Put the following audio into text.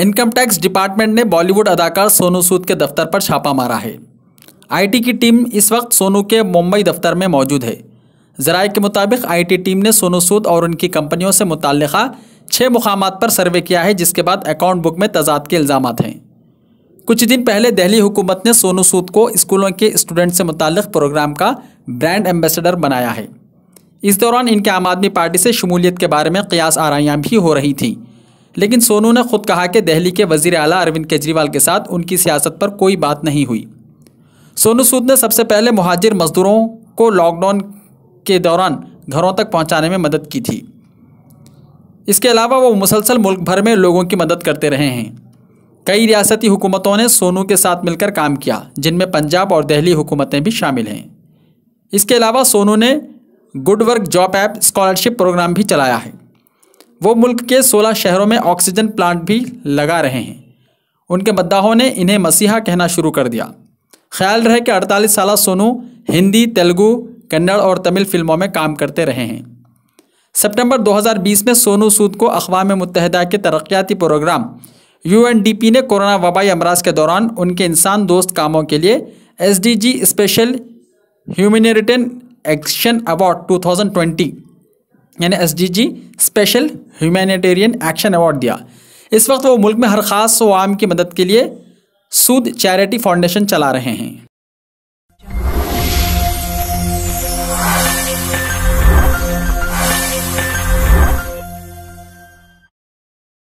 income tax department ने बॉलीवुड अदाकार सोनू सूद के दफ्तर पर छापा मारा है आईटी की टीम इस वक्त सोनू के मुंबई दफ्तर में मौजूद है जराए के मुताबिक आईटी टीम ने सोनू सूद और उनकी कंपनियों से मुतल छः मुकाम पर सर्वे किया है जिसके बाद अकाउंट बुक में तजाद के इल्ज़ाम हैं कुछ दिन पहले दिल्ली हुकूमत ने सोनू सूद को स्कूलों के स्टूडेंट से मुतल प्रोग्राम का ब्रांड एम्बेसडर बनाया है इस दौरान इनके आम आदमी पार्टी से शमूलियत के बारे में कयास आरियाँ भी हो रही थीं लेकिन सोनू ने खुद कहा कि दिल्ली के वजीर अला अरविंद केजरीवाल के साथ उनकी सियासत पर कोई बात नहीं हुई सोनू सूद ने सबसे पहले महाजिर मजदूरों को लॉकडाउन के दौरान घरों तक पहुंचाने में मदद की थी इसके अलावा वो मुसलसल मुल्क भर में लोगों की मदद करते रहे हैं कई रियासती हुकूमतों ने सोनू के साथ मिलकर काम किया जिनमें पंजाब और दिल्ली हुकूमतें भी शामिल हैं इसके अलावा सोनू ने good work job app scholarship programme भी चलाया है वो मुल्क के 16 शहरों में ऑक्सीजन प्लांट भी लगा रहे हैं उनके मद्दाहों ने इन्हें मसीहा कहना शुरू कर दिया ख्याल रहे कि अड़तालीस साल सोनू हिंदी तेलुगू कन्नड़ और तमिल फिल्मों में काम करते रहे हैं सितंबर 2020 में सोनू सूद को अकवाम मुतहदा के तरक्याती प्रोग्राम यूएनडीपी ने कोरोना वबाई अमराज के दौरान उनके इंसान दोस्त कामों के लिए एस स्पेशल ह्यूमनिटेन एक्शन अवार्ड टू यानी एस स्पेशल ह्यूमैनिटेरियन एक्शन अवार्ड दिया इस वक्त वो मुल्क में हर खास व आम की मदद के लिए सूद चैरिटी फाउंडेशन चला रहे हैं